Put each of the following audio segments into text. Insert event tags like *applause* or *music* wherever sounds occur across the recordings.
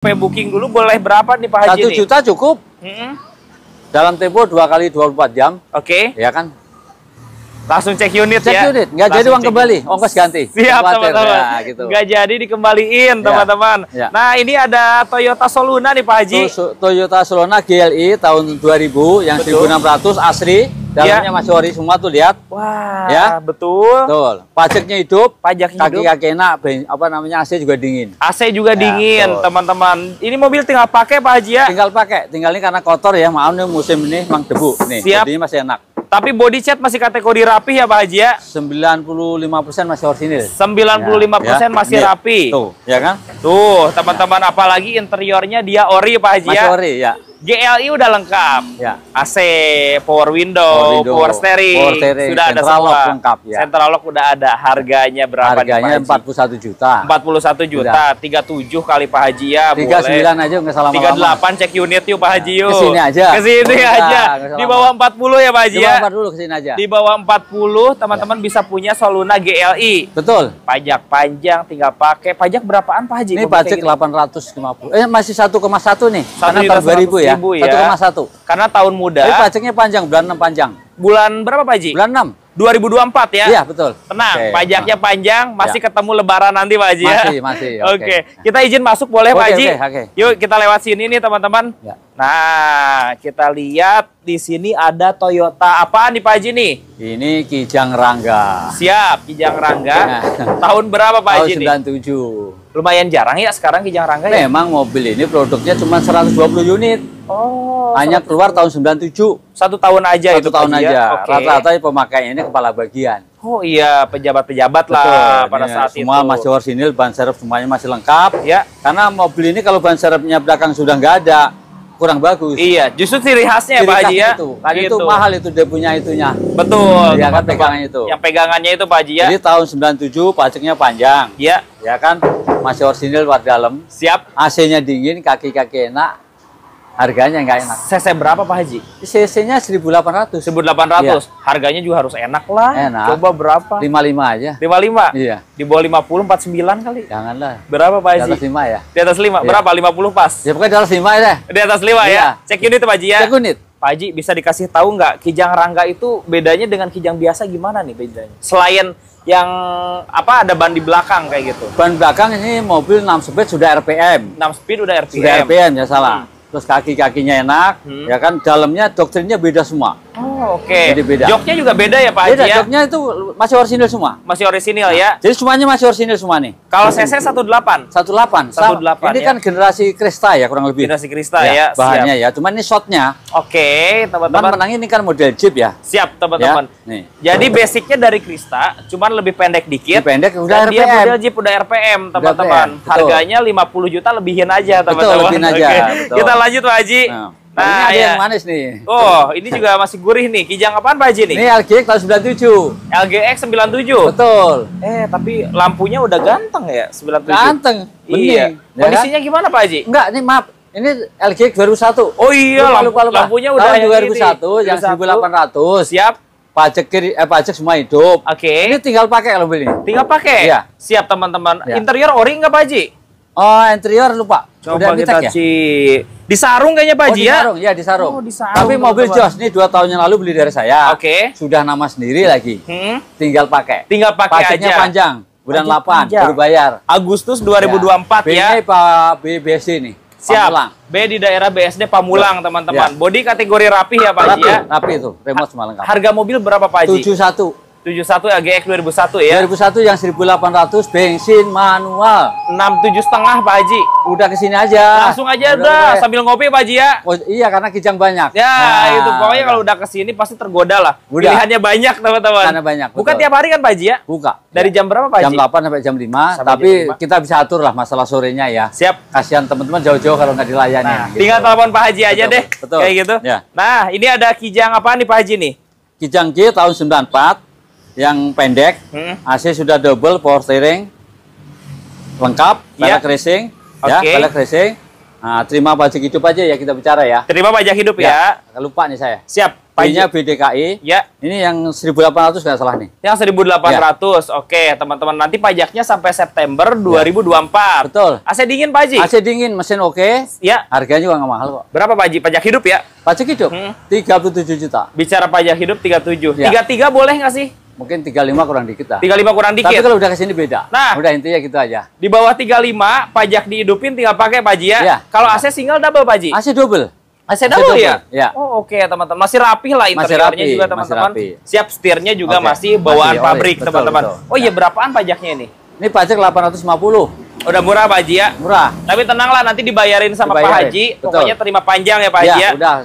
Pay booking dulu boleh berapa nih Pak Haji? Satu juta nih? cukup. Mm -hmm. Dalam tempo dua kali dua puluh empat jam. Oke. Okay. Ya kan. Langsung cek unit cek ya. Cek unit, nggak Langsung jadi uang kembali, ongkos ganti. Siap teman-teman. Ya, gitu. Nggak jadi dikembaliin iya. teman-teman. Ya. Ya. Nah ini ada Toyota Soluna nih Pak Haji. Toyota Soluna GLI tahun dua ribu yang seribu enam ratus asli dalamnya ya. masih ori semua tuh lihat wah ya betul betul pajaknya hidup pajaknya kaki kaki enak apa namanya AC juga dingin AC juga ya, dingin teman-teman ini mobil tinggal pakai Pak Haji ya tinggal pakai tinggal ini karena kotor ya maaf nih musim ini memang debu nih Siap. jadi masih enak tapi body chat masih kategori rapi ya Pak Haji ya 95% masih orisinil 95% ya, ya. masih ya. rapi tuh ya kan tuh teman-teman ya. apalagi interiornya dia ori Pak Haji masih ya ori ya GLI udah lengkap. Ya. AC, power window, power, window, power steering, power steering sudah ada semua. Lock lengkap ya. Central lock udah ada. Harganya berapa Harganya nih, Pak Haji? 41 juta. 41 juta, Sudah. 37 kali Pak Haji ya, 39 boleh. aja enggak salah 38 cek unit yuk Pak Haji yuk. Ke sini aja. Ke sini nah, aja. Di bawah 40 ya Pak Haji ya. Di bawah 40 ya? kesini aja. Di bawah 40 teman-teman ya. bisa punya Soluna GLI. Betul. Pajak panjang tinggal pakai. Pajak berapaan Pak Haji? Ini pajak 850. Eh masih 1,1 nih. 1 Karena 2000 ya ya. Ribu ya. satu. Karena tahun muda. Tapi pajaknya panjang, bulan enam panjang. Bulan berapa Pak Haji? Bulan 6. 2024 ya? Iya, betul. Tenang, okay. pajaknya nah. panjang, masih ya. ketemu lebaran nanti Pak Haji ya. Masih, masih. Oke. Okay. okay. Kita izin masuk boleh okay, Pak Haji? Okay, okay. Yuk kita lewat sini nih teman-teman. Ya. Nah, kita lihat di sini ada Toyota apaan nih Pak Haji nih? Ini Kijang Rangga. Siap, Kijang Rangga. Nah. Tahun berapa Pak Haji Tahun 97. Nih? Lumayan jarang ya sekarang Kijang Rangga Memang ya? Memang mobil ini produknya cuma 120 unit. Oh. Hanya keluar tahun 97. Satu tahun aja Satu itu tahun ya? aja. Rata-rata okay. ini kepala bagian. Oh iya, pejabat-pejabat lah pada ya, saat semua itu. Semua masih orsinil, ban serep semuanya masih lengkap. Ya. Karena mobil ini kalau ban serepnya belakang sudah nggak ada, kurang bagus. Iya, justru ciri khasnya ciri Pak Haji ya. Itu. Kan gitu. itu mahal itu dia punya itunya. Betul. Ya kan pegangannya itu. Yang pegangannya itu Pak Haji ya. Jadi tahun 97 pajaknya panjang. Iya. Ya kan masih orsinil buat dalam. Siap. AC-nya dingin, kaki-kaki enak, harganya nggak enak. CC berapa Pak Haji? CC-nya 1800. 1800. Iya. Harganya juga harus enak lah. Enak. Coba berapa? 55 aja. 55? Iya. Di bawah 50 49 kali. Janganlah. Berapa Pak Haji? Di atas 5 ya. Di atas 5. Iya. Berapa? 50 pas. Ya pokoknya di atas 5 ya. Di atas 5 ya? iya. ya. Cek unit Pak Haji ya. Cek unit. Pak Haji bisa dikasih tahu nggak kijang rangga itu bedanya dengan kijang biasa gimana nih bedanya? Selain yang apa ada ban di belakang kayak gitu. Ban belakang ini mobil 6 speed sudah RPM. 6 speed sudah RPM. Sudah RPM ya salah. Hmm terus kaki kakinya enak hmm. ya kan dalamnya doktrinnya beda semua Oh, oke. Okay. Joknya juga beda ya, Pak Haji ya? Joknya itu masih orisinil semua. Masih orisinil nah, ya. Jadi semuanya masih orisinil semua nih. Kalau CC 18. 18. 18. Ini ya. kan generasi Krista ya kurang lebih. Generasi Krista ya. ya bahannya siap. ya. Cuman ini shotnya. Oke, okay, teman-teman. menang ini kan model Jeep ya. Siap, ya, teman-teman. Ya, Jadi basicnya dari Krista, cuman lebih pendek dikit. Lebih pendek udah RPM. Dia model Jeep udah RPM, teman-teman. Harganya 50 juta lebihin aja, teman-teman. Betul, lebihin aja. Okay. Betul. Kita lanjut, Pak Haji. Nah. Nah, ini ada iya. yang manis nih. Oh, ini juga masih gurih nih. Kijang apaan Pak Haji nih? Ini LGX tahun 97. LGX 97? Betul. Eh, tapi lampunya udah ganteng ya 97. Ganteng. Iya. Bening. Iya. Kondisinya gimana Pak Haji? Enggak, Ini maaf. Ini LGX 2001. Oh iya, lupa, lupa, lupa. lampunya udah tahun 2001, yang 1800. Siap. Pajak kiri, eh pajak semua hidup. Oke. Okay. Ini tinggal pakai kalau ini. Tinggal pakai? Iya. Siap teman-teman. Ya. Interior ori enggak Pak Haji? Oh, interior lupa. Coba udah kita ya? cek ya? Di Sarung kayaknya Pak oh, ya? disarung. ya di Sarung. Oh, di Sarung. Tapi mobil Jos ini dua tahun yang lalu beli dari saya. Oke. Okay. Sudah nama sendiri lagi. Hmm. Tinggal pakai. Tinggal pakai Paketnya aja. panjang. Bulan panjang, 8 panjang. baru bayar. Agustus 2024 ya. ya. Ini Pak BBC nih. Siap. Pamulang. B di daerah BSD Pamulang, ya. teman-teman. Ya. Body kategori rapi ya, Pak Haji ya? Rapi itu, remote semalam. Harga mobil berapa, Pak Haji? 71. 71 AGX 2001 ya. 2001 yang 1800 bensin manual. 67 setengah Pak Haji. Udah ke sini aja. Langsung aja udah, udah. sambil ngopi Pak Haji ya. Oh, iya karena kijang banyak. Ya, nah, itu pokoknya kalau udah ke sini pasti tergoda lah. Udah. Pilihannya banyak teman-teman. Karena banyak. bukan tiap hari kan Pak Haji ya? Buka. Dari ya. jam berapa Pak Haji? Jam 8 sampai jam 5, sampai tapi jam 5. kita bisa atur lah masalah sorenya ya. Siap. Kasihan teman-teman jauh-jauh kalau nggak dilayani. Nah, gitu. tinggal telepon Pak Haji aja betul, deh. Betul. Kayak gitu. Ya. Nah, ini ada kijang apa nih Pak Haji nih? Kijang G tahun 94 yang pendek, hmm. AC sudah double power steering lengkap, yeah. Ya. racing, okay. ya, pelek racing. Nah, terima pajak hidup aja ya kita bicara ya. Terima pajak hidup ya. ya. Lupa nih saya. Siap. Panji. BDKI. E. Ya. Ini yang 1.800 nggak salah nih. Yang 1.800. Ya. Oke, teman-teman. Nanti pajaknya sampai September 2024. Ya. Betul. AC dingin, Pak Haji? AC dingin, mesin oke. Ya. Harganya juga nggak mahal kok. Berapa, Pak Haji? Pajak hidup ya? Pajak hidup? Hmm. 37 juta. Bicara pajak hidup 37. Ya. 33 boleh nggak sih? Mungkin 35 kurang dikit lah. 35 kurang dikit. Tapi kalau udah kesini beda. Nah, udah intinya gitu aja. Di bawah 35 pajak dihidupin tinggal pakai Pak Haji ya. ya. Kalau AC single double Pak Haji? AC double. Masih ada masih ya? ya? Oh oke okay, teman-teman. Masih rapi lah interiornya juga teman-teman. Siap setirnya juga okay. masih bawaan masih, pabrik teman-teman. Oh iya berapaan pajaknya ini? Ini pajak 850. Udah murah Pak Haji ya? Murah. Tapi tenanglah nanti dibayarin sama dibayarin. Pak Haji. Betul. Pokoknya terima panjang ya Pak Haji ya. ya? Udah.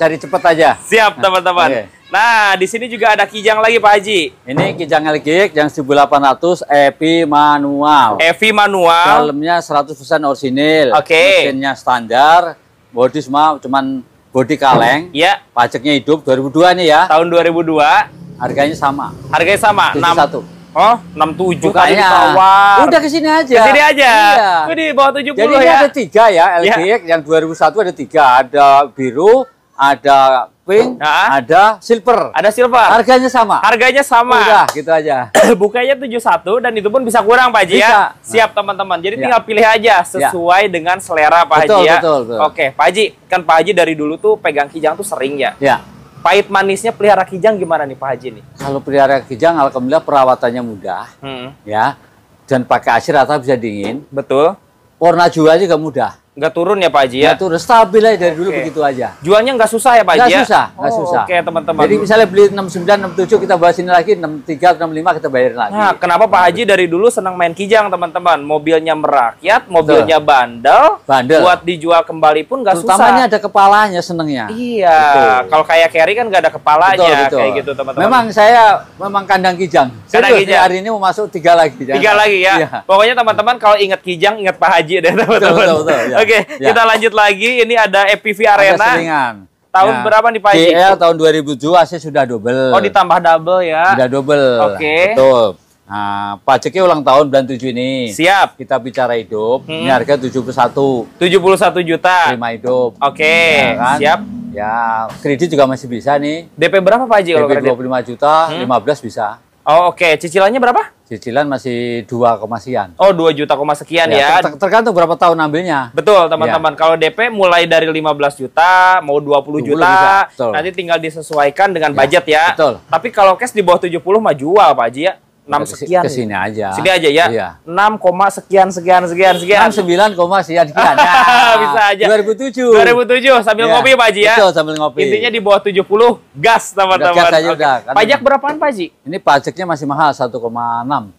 Cari cepet aja. Siap nah, teman-teman. okay. Nah, di sini juga ada kijang lagi Pak Haji. Ini kijang elektrik yang 1800 EVI manual. EVI manual. Dalamnya 100% orisinil. Oke. Okay. Mesinnya standar bodi semua cuman bodi kaleng. Iya. Pajaknya hidup 2002 nih ya. Tahun 2002. Harganya sama. Harganya sama. 61. Oh, 67 Bukannya. kali ditawar. Udah kesini aja. Kesini aja. Iya. Udah di bawah 70 Jadi ya. Jadi ada tiga ya, LGX ya. yang 2001 ada tiga. Ada biru, ada pink, nah, ada silver. Ada silver. Harganya sama. Harganya sama. Udah, gitu aja. *clears throat* Bukanya 71 dan itu pun bisa kurang Pak Haji ya? bisa. ya. Siap teman-teman. Jadi ya. tinggal pilih aja ya. sesuai ya. dengan selera Pak betul, Haji ya. Betul, betul. Oke, Pak Haji, kan Pak Haji dari dulu tuh pegang kijang tuh sering ya. Ya pahit manisnya pelihara kijang gimana nih Pak Haji nih? Kalau pelihara kijang alhamdulillah perawatannya mudah. Hmm. Ya. Dan pakai asir atau bisa dingin. Betul. Warna juga juga mudah nggak turun ya Pak Haji ya? Nggak turun, stabil aja dari okay. dulu begitu aja. Jualnya nggak susah ya Pak Haji? Nggak ya? susah, nggak oh, susah. Oke okay, teman-teman. Jadi misalnya beli 69, 67 kita bahas sini lagi, 63, 65 kita bayar lagi. Nah, kenapa Pak Haji dari dulu senang main kijang teman-teman? Mobilnya merakyat, mobilnya bandel, bandel. buat dijual kembali pun nggak susah. Utamanya ada kepalanya senengnya. Iya, kalau kayak Kerry kan nggak ada kepalanya betul, betul. kayak gitu teman-teman. Memang saya memang kandang kijang. Kandang Serius, kijang. hari ini mau masuk tiga lagi. Tiga lagi ya. Iya. Pokoknya teman-teman kalau ingat kijang ingat Pak Haji deh teman-teman. Betul, betul, ya. Oke, ya. kita lanjut lagi. Ini ada EPV Arena. Ada Tahun ya. berapa nih Pak Haji? CL tahun 2007 AC sudah double. Oh, ditambah double ya. Sudah double. Oke. Okay. Betul. Nah, pajaknya ulang tahun bulan 7 ini. Siap. Kita bicara hidup. Hmm. Ini harga 71. 71 juta. Terima hidup. Oke, okay. ya, kan? siap. Ya, kredit juga masih bisa nih. DP berapa Pak Haji DP kalau kredit? DP 25 juta, hmm. 15 bisa. Oh, oke. Okay. Cicilannya berapa? Cicilan masih dua koma sekian. Oh, dua juta koma sekian ya. ya. Ter tergantung berapa tahun ambilnya. Betul, ya. teman-teman. Ya. Kalau DP mulai dari 15 juta, mau 20, 20 juta, juta. nanti tinggal disesuaikan dengan ya. budget ya. Betul. Tapi kalau cash di bawah 70 mah jual, Pak Haji ya enam sekian. Ke sini aja. Sini aja ya. Iya. 6, sekian sekian sekian sekian. 6, 9, sekian sekian. Ya. *laughs* Bisa aja. 2007. 2007 sambil ya. ngopi Pak Haji ya. Betul, sambil ngopi. Intinya di bawah 70 gas teman-teman. Gas aja okay. udah. Karena Pajak berapaan Pak Haji? Ini pajaknya masih mahal 1,6.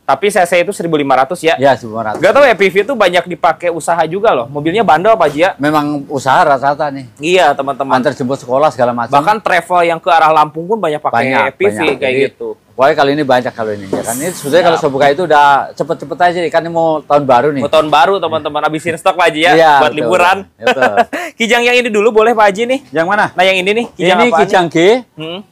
Tapi CC itu 1.500 ya. Iya, 1.500. Gak tau ya PV itu banyak dipakai usaha juga loh. Mobilnya bandel Pak Haji ya. Memang usaha rata-rata nih. Iya, teman-teman. Antar jemput sekolah segala macam. Bahkan travel yang ke arah Lampung pun banyak pakai PV kayak Jadi, gitu Pokoknya kalau ini banyak kalau ini ya kan. Ini sudah kalau saya buka itu udah cepet-cepet aja nih kan ini mau tahun baru nih. Mau tahun baru teman-teman iya. abisin stok Pak Haji ya, ya buat betul, liburan. Ya, betul. *laughs* kijang yang ini dulu boleh Pak Haji nih. Yang mana? Nah yang ini nih. Kijang ini kijang G. Hmm.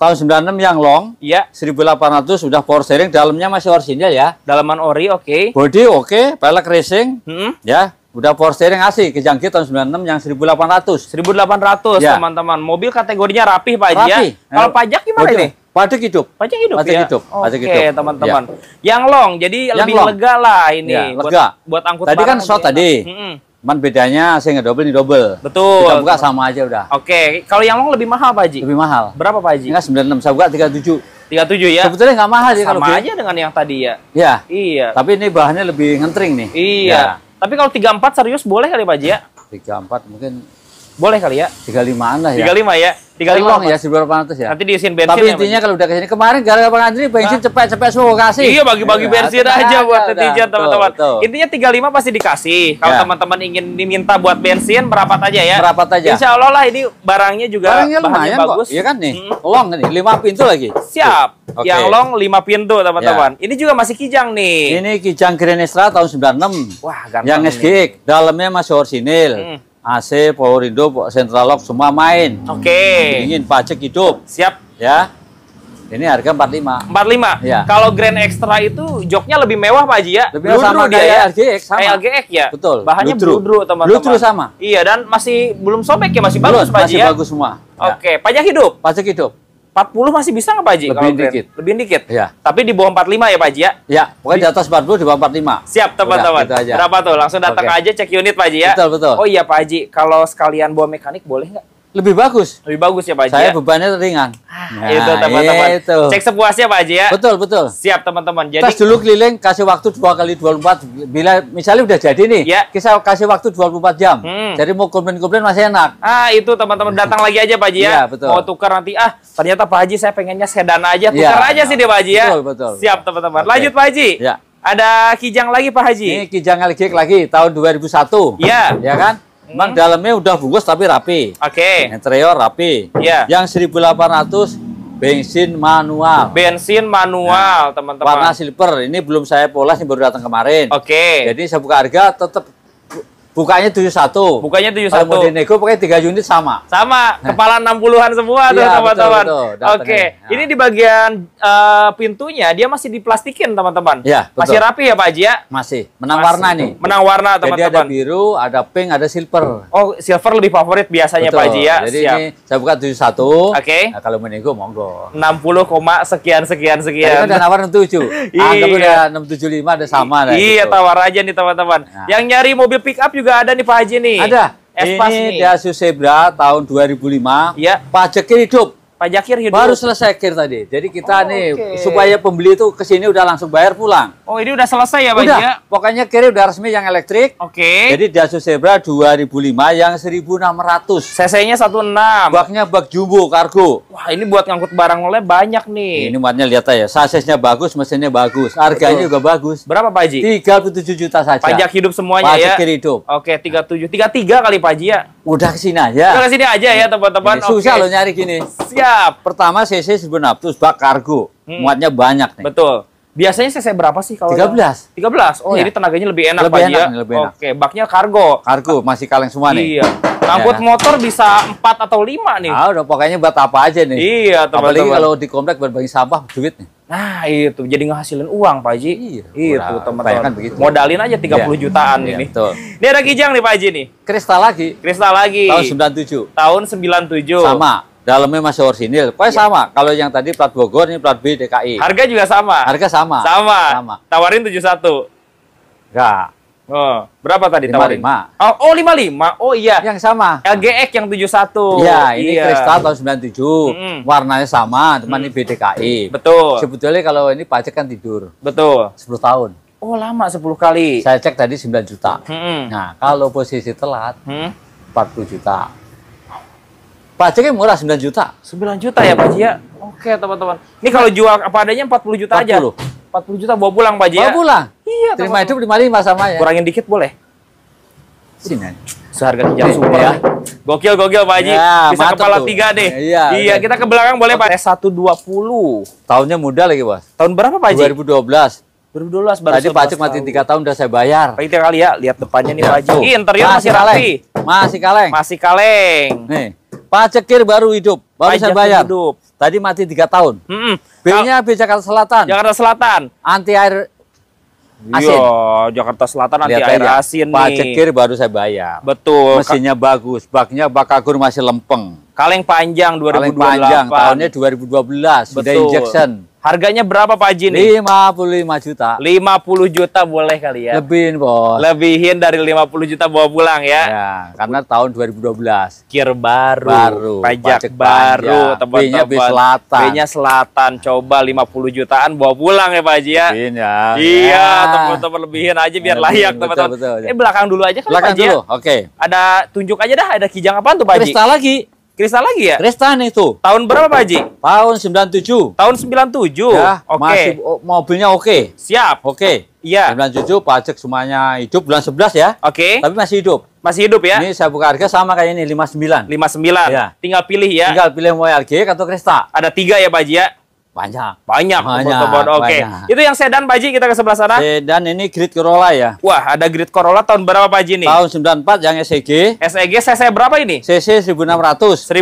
Tahun 96 yang long. Iya. 1800 sudah power steering dalamnya masih orisinil ya. Dalaman ori oke. Okay. Body oke, okay. pelek racing. Hmm. Ya, Udah power steering asli, G tahun 96 yang 1800. 1800 iya. teman-teman. Ya. Mobil kategorinya rapih Pak Haji ya. Kalau pajak gimana nih? Pajak hidup. Pajak hidup Pajak ya. hidup. Oke, okay, teman-teman. Ya. Yang long, jadi yang lebih long. lega lah ini. Ya, lega. Buat, buat angkut Tadi kan short tadi. Mm Cuman bedanya saya nggak double, ini double. Betul. Kita buka sama aja udah. Oke, okay. kalau yang long lebih mahal Pak Haji? Lebih mahal. Berapa Pak Haji? Kan Enggak 96, saya buka 37. 37 ya. Sebetulnya nggak mahal sih kalau Sama aja dengan yang tadi ya. Iya. Iya. Tapi ini bahannya lebih ngentring nih. Iya. Ya. Tapi kalau 34 serius boleh kali Pak Haji ya? 34 mungkin boleh kali ya? 35-an lah ya. 35 ya. 35 lima ya 1800 ya, ya. Nanti diisiin bensin. Tapi ya, intinya ya, kalau udah kesini kemarin gara-gara Bang Andri bensin cepet-cepet semua kasih. Iya bagi-bagi iya, bensin nah, aja buat netizen teman-teman. Intinya 35 pasti dikasih. Kalau ya. teman-teman ingin diminta buat bensin merapat aja ya. Merapat aja. Insya Allah lah ini barangnya juga barangnya lumayan bagus. Kok. Iya kan nih. Hmm. Long kan nih 5 pintu lagi. Siap. Okay. Yang long 5 pintu teman-teman. Ya. Ini juga masih kijang nih. Ini kijang Grenestra tahun 96. Wah, ganteng. Yang SGX, dalamnya masih orsinil. Hmm AC, Power hidup, Central Lock semua main. Oke. Okay. Ingin pajak hidup. Siap. Ya. Ini harga 45. 45. Ya. Kalau Grand Extra itu joknya lebih mewah Pak Haji ya. Lebih mewah sama dia ya. LGX sama. LGX ya. Betul. Bahannya bludru teman-teman. Bludru sama. Iya dan masih belum sobek ya masih bagus Pak Haji ya. bagus semua. Ya. Oke, okay. pajak hidup. Pajak hidup. 40 masih bisa nggak Pak Haji? Lebih dikit. Lebih dikit? Ya. Tapi di bawah 45 ya Pak Haji ya? Ya, pokoknya di, di atas 40, di bawah 45. Siap teman-teman. Gitu Berapa tuh? Langsung datang okay. aja cek unit Pak Haji ya? Betul, betul. Oh iya Pak Haji, kalau sekalian bawa mekanik boleh nggak? lebih bagus. Lebih bagus ya Pak Haji. Saya ya? bebannya ringan. Ah. Nah, itu teman-teman. Cek sepuasnya Pak Haji ya. Betul, betul. Siap teman-teman. Jadi Tes dulu keliling kasih waktu dua kali dua puluh empat. bila misalnya udah jadi nih, ya. kita kasih waktu dua puluh empat jam. Hmm. Jadi mau komplain-komplain masih enak. Ah, itu teman-teman datang lagi aja Pak Haji ya. ya betul. Mau tukar nanti ah, ternyata Pak Haji saya pengennya sedan aja, iya, tukar ya, aja sih dia Pak Haji ya. Betul, betul. Siap teman-teman. Lanjut Pak Haji. Ya. Ada Kijang lagi Pak Haji. Ini Kijang lagi lagi tahun dua ribu satu. Iya. ya kan? Memang hmm. dalamnya udah bungkus tapi rapi. Oke. Okay. Interior rapi. Iya. Yeah. Yang 1800 bensin manual. Bensin manual, nah, teman-teman. Nah, warna silver. Ini belum saya poles, ini baru datang kemarin. Oke. Okay. Jadi saya buka harga tetap Bukanya 71. Bukanya 71. Kalau mau dinego pakai 3 unit sama. Sama, nah. kepala 60-an semua tuh iya, teman-teman. Oke, ini nah. di bagian uh, pintunya dia masih diplastikin teman-teman. Ya, Masih rapi ya Pak Haji ya? Masih, menang masih. warna nih. Menang warna teman-teman. Jadi ada biru, ada pink, ada silver. Oh, silver lebih favorit biasanya betul. Pak Haji ya. Jadi Siap. ini saya buka 71. Oke. Okay. Nah, kalau menego monggo. 60, sekian sekian sekian. Tadi kan nawaran 7. Anggap udah 675 ada sama Iya, gitu. tawar aja nih teman-teman. Nah. Yang nyari mobil pick up juga ada nih Pak Haji nih. Ada. ini nih. Dasu Zebra tahun 2005. Iya. Pajaknya hidup. Pak Jakir hidup. Baru selesai akhir tadi. Jadi kita oh, nih okay. supaya pembeli itu kesini udah langsung bayar pulang. Oh ini udah selesai ya Pak udah. Ya? Pokoknya kiri udah resmi yang elektrik. Oke. Okay. Jadi Dasu Zebra 2005 yang 1600. CC-nya 16. Baknya bak jumbo kargo. Wah ini buat ngangkut barang oleh banyak nih. Ini muatnya lihat aja. Sasisnya bagus, mesinnya bagus, harganya Betul. juga bagus. Berapa Pak Haji? 37 juta saja. Pajak hidup semuanya Pajak ya. Pajak hidup. Oke 37. 33 kali Pak Haji ya. Udah kesini aja. Udah kesini aja ya teman-teman. Susah lo nyari gini. Siap. Siap. Pertama CC sebenarnya bak kargo. Hmm. Muatnya banyak nih. Betul. Biasanya CC berapa sih kalau 13. 13. Oh, iya. jadi tenaganya lebih enak lebih Pak enak, Lebih enak. Oke, baknya kargo. Kargo masih kaleng semua nih. Iya. Angkut ya. motor bisa 4 atau 5 nih. Ah, udah pokoknya buat apa aja nih. Iya, teman-teman. Apalagi kalau di komplek berbagi sampah duit nih. Nah, itu jadi ngehasilin uang, Pak Haji. Iya, itu teman-teman. Modalin aja 30 iya. jutaan iya, ini. Betul. Ini ada Kijang nih Pak Haji nih. Kristal lagi. Kristal lagi. Tahun 97. Tahun 97. Sama. Dalamnya masih orsinil. Pokoknya ya. sama. Kalau yang tadi plat Bogor, ini plat B DKI. Harga juga sama. Harga sama. Sama. Sama. Tawarin 71. Enggak. Oh, berapa tadi 55. tawarin? Oh, oh 55. Oh iya. Yang sama. LGX yang 71. Ya, ini iya. ini kristal tahun 97. Mm. Warnanya sama, cuma mm. ini BDKI. Betul. Sebetulnya kalau ini pajak kan tidur. Betul. 10 tahun. Oh, lama 10 kali. Saya cek tadi 9 juta. Mm -hmm. Nah, kalau posisi telat, mm. 40 juta. Pajaknya murah 9 juta. 9 juta ya Pak Ji ya? Oke teman-teman. Ini kalau jual apa adanya 40 juta 40. aja. 40 juta bawa pulang Pak Ji ya? Bawa pulang. Iya. Terima teman Terima hidup 55 sama ya. Kurangin dikit boleh. Sini Seharga tiga super iya. ya. Gokil gokil Pak Haji. Ya, Bisa kepala tuh. tiga deh. Ya, iya, iya, kita ke belakang boleh Pak. S120. Tahunnya muda lagi, Bos. Tahun berapa Pak Haji? 2012. 2012 baru Tadi pajak mati tiga tahun udah saya bayar. Pak kali ya, lihat depannya nih iya, Pak Haji. Ih, interior masih, masih rapi. Masih kaleng. Masih kaleng. Nih. Pak Cekir baru hidup, baru saya bayar. Hidup. Tadi mati tiga tahun. Mm -mm. B-nya Jakarta Selatan. Jakarta Selatan. Anti air iya, asin. Yo, Jakarta Selatan anti Lihat air ya. asin Pak nih. Cekir baru saya bayar. Betul. Mesinnya Ka bagus, baknya bak agur masih lempeng. Kaleng panjang 2028. Kaleng panjang tahunnya 2012 Betul. sudah injection. Harganya berapa Pak Haji nih? 55 juta. 50 juta boleh kali ya? Lebihin, Bos. Lebihin dari 50 juta bawa pulang ya? Ya, karena tahun 2012. Kir baru, baru pajak, pajak baru, teman-teman. B selatan. B-nya selatan. Coba 50 jutaan bawa pulang ya Pak Haji ya? Lebihin ya. Iya, ya. teman-teman lebihin aja biar lebihin, layak teman-teman. Ini -teman. eh, belakang dulu aja kan Pak Haji ya? dulu, ya? oke. Ada tunjuk aja dah, ada kijang apa tuh Pak Haji? Kristal lagi. Kristal lagi ya? Kristal itu. Tahun berapa Pak Haji? Tahun 97. Tahun 97? Ya, oke. Okay. Masih mobilnya oke. Okay. Siap. Oke. Okay. Iya. 97 pajak semuanya hidup bulan 11 ya. Oke. Okay. Tapi masih hidup. Masih hidup ya? Ini saya buka harga sama kayak ini 59. 59. Ya. Tinggal pilih ya. Tinggal pilih mau LG atau Kristal. Ada tiga ya Pak Haji ya? Banyak. Banyak. Banyak. Oke. Okay. Itu yang sedan Pak Haji kita ke sebelah sana. Sedan ini Grid Corolla ya. Wah, ada Grid Corolla tahun berapa Pak Haji ini? Tahun 94 yang SEG. SEG CC e berapa ini? CC 1600. 1600.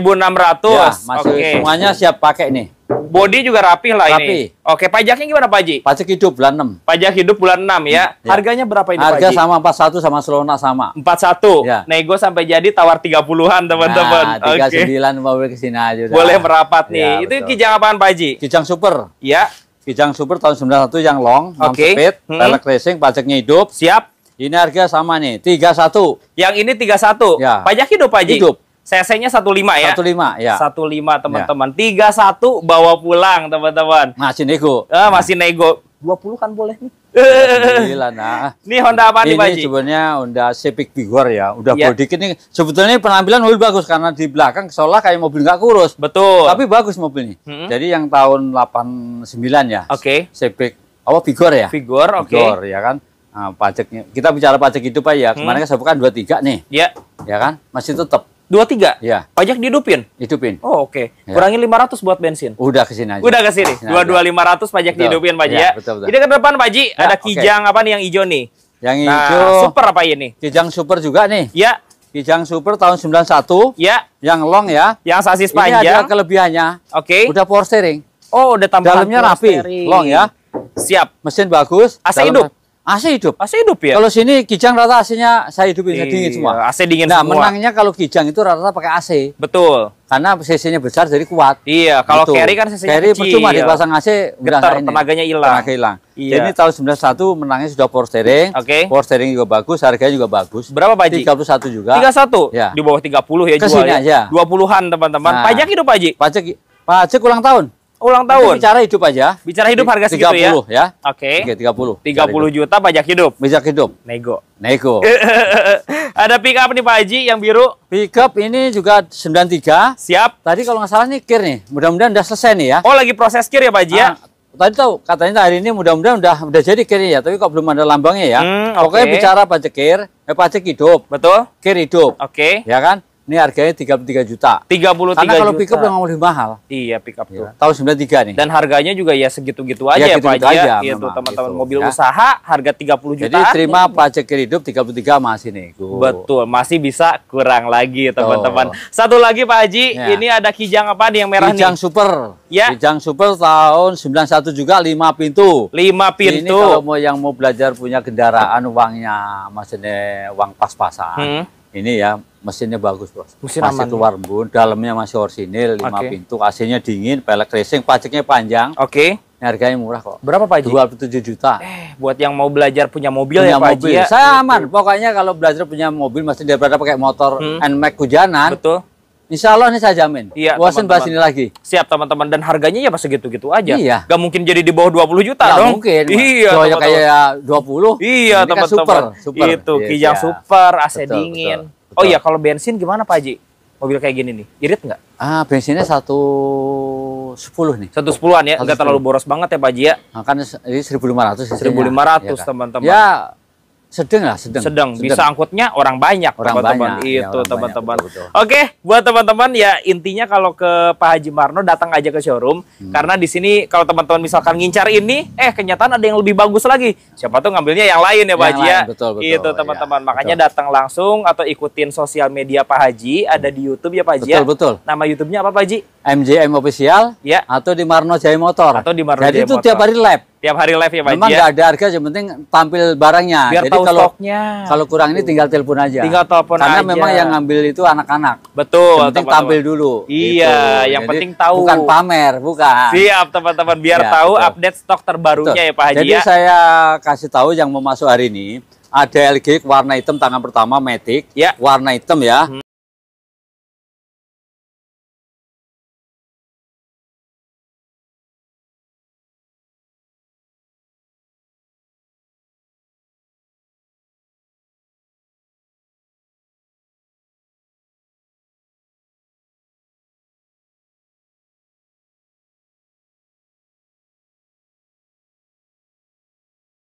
Ya, masih okay. semuanya siap pakai nih. Body juga rapi lah rapi. ini. Oke, pajaknya gimana Pak Haji? Pajak hidup bulan 6. Pajak hidup bulan 6 ya. Hmm, ya. Harganya berapa ini Harga Pak Haji? sama 41 sama Selona sama. 41. Ya. Nego sampai jadi tawar 30-an teman-teman. Nah, 39 okay. mau ke sini aja. Udah. Boleh merapat nih. Ya, Itu betul. kijang apaan Pak Haji? Kijang super. Ya. Kijang super tahun 91 yang long, okay. long speed, hmm. velg racing, pajaknya hidup. Siap. Ini harga sama nih, 31. Yang ini 31. Ya. Pajak hidup Pak Haji? Hidup. CC-nya 15 ya. 15 ya. 15 teman-teman. Ya. 31 bawa pulang teman-teman. Masih nego. masih eh, nah. masih nego. 20 kan boleh nih. Gila, nah. Ini Honda apa nih, Pak Ini sebenarnya Honda Civic Vigor ya. Udah yeah. body kit nih. Sebetulnya penampilan mobil bagus karena di belakang seolah kayak mobil nggak kurus. Betul. Tapi bagus mobilnya. Mm -hmm. Jadi yang tahun 89 ya. Oke. Okay. Civic apa oh, Vigor ya? Vigor, oke. Okay. ya kan. Nah, pajaknya. Kita bicara pajak itu Pak ya. Kemarin hmm. kan saya bukan 23 nih. Iya. Yeah. Ya kan? Masih tetap Dua tiga? Ya. Pajak dihidupin? Hidupin. Oh oke. Okay. Ya. Kurangi ratus buat bensin? Udah ke sini aja. Udah ke sini? Dua dua lima ratus pajak betul. dihidupin Pak ya? ya. Betul, betul. Jadi ke depan Pak ya, ada kijang okay. apa nih yang hijau nih? Yang nah, hijau. super apa ini? Kijang super juga nih. Ya. Kijang super tahun sembilan satu, Ya. Yang long ya. Yang sasis panjang. Ini ada kelebihannya. Oke. Okay. Udah power steering. Oh udah tambah Dalamnya rapi, long ya. Siap. Mesin bagus. AC hidup? AC hidup. AC hidup ya. Kalau sini Kijang rata AC-nya saya hidupin saya dingin semua. AC dingin nah, semua. Nah, menangnya kalau Kijang itu rata-rata pakai AC. Betul. Karena CC-nya besar jadi kuat. Iya, kalau gitu. carry kan CC-nya carry percuma iya. dipasang AC getar, ya. tenaganya hilang. Tenaga hilang. Iya. Jadi tahun 91 menangnya sudah power steering. Oke. Okay. Power steering juga bagus, harganya juga bagus. Berapa Pak Haji? 31 juga. 31? Ya. Di bawah 30 ya Kesini jualnya. aja. 20-an teman-teman. Nah, pajak hidup Pak Haji? Pajak pajak ulang tahun ulang tahun. Nanti bicara hidup aja. Bicara hidup harga 30, segitu ya. ya. Oke. Okay. puluh. Tiga puluh juta pajak hidup. Pajak hidup. Nego. Nego. *laughs* Ada pick up nih Pak Haji yang biru. Pick up ini juga sembilan tiga. Siap. Tadi kalau nggak salah nih kir nih. Mudah-mudahan udah selesai nih ya. Oh, lagi proses kir ya Pak Haji ah, Tadi tahu katanya hari ini mudah-mudahan udah udah jadi kirnya ya, tapi kok belum ada lambangnya ya. Hmm, okay. Pokoknya bicara pajak kir, eh, pajak hidup. Betul. Kir hidup. Oke. Okay. Ya kan? Ini harganya 33 juta. 33 Karena kalau juta. pickup memang lebih mahal. Iya, pickup iya. tuh. Ya. Tahun 93 nih. Dan harganya juga ya segitu-gitu ya, aja ya, gitu -gitu Pak ya. aja. Gitu, teman-teman gitu. mobil ya. usaha harga 30 juta. Jadi terima pajak hidup 33 masih nih. Go. Betul, masih bisa kurang lagi teman-teman. Satu lagi Pak Haji, ya. ini ada kijang apa nih yang merah kijang nih? Kijang Super. Ya. Kijang Super tahun 91 juga 5 pintu. 5 pintu. Ini kalau mau yang mau belajar punya kendaraan uangnya masih uang pas-pasan. Hmm ini ya mesinnya bagus bos. Mesin masih aman. Ya? keluar bun, dalamnya masih orsinil, lima okay. pintu, AC-nya dingin, pelek racing, pajaknya panjang. Oke. Okay. Harganya murah kok. Berapa Pak puluh tujuh juta. Eh, buat yang mau belajar punya mobil punya ya Pak mobil. ya. Saya aman. Gitu. Pokoknya kalau belajar punya mobil masih daripada pakai motor hmm. NMAX hujanan. Betul. Insya Allah ini saya jamin. Iya, Bosen bahas ini lagi. Siap teman-teman dan harganya ya pas segitu-gitu aja. Iya. Gak mungkin jadi di bawah 20 juta Gak dong. mungkin. Iya. Soalnya kayak 20. Ya iya kan teman-teman. Kan super, super. Itu yes, iya, kijang ya. super, AC betul, dingin. Betul, betul. Oh iya kalau bensin gimana Pak Haji? Mobil kayak gini nih, irit nggak? Ah bensinnya satu sepuluh nih. Satu sepuluhan ya, nggak terlalu boros banget ya Pak Haji ya? Nah, kan ini ratus ya. seribu ya, kan? teman-teman. Ya sedang lah sedang. sedang sedang bisa angkutnya orang banyak orang teman-teman itu teman iya, iya, teman-teman oke buat teman-teman ya intinya kalau ke Pak Haji Marno datang aja ke showroom hmm. karena di sini kalau teman-teman misalkan ngincar ini eh kenyataan ada yang lebih bagus lagi siapa tuh ngambilnya yang lain ya Pak yang Haji lain, ya betul, betul, itu iya, teman-teman ya, makanya betul. datang langsung atau ikutin sosial media Pak Haji ada di YouTube ya Pak Haji ya? betul ya. betul nama YouTube-nya apa Pak Haji MJM official ya atau di Marno Jaya Motor atau di Marno jadi Jaya itu Motor. tiap hari live Tiap hari live ya Pak Memang ya? nggak ya? ada harga, yang penting tampil barangnya. Biar Jadi kalau, stoknya. Kalau kurang ini tinggal telepon aja. Tinggal telepon aja. Karena memang yang ngambil itu anak-anak. Betul. Yang penting tampil dulu. Iya, gitu. yang Jadi, penting tahu. Bukan pamer, bukan. Siap teman-teman, biar ya, tahu betul. update stok terbarunya betul. ya Pak Haji. Jadi ya. saya kasih tahu yang mau masuk hari ini, ada LG warna hitam tangan pertama Matic, ya. warna hitam ya. Hmm.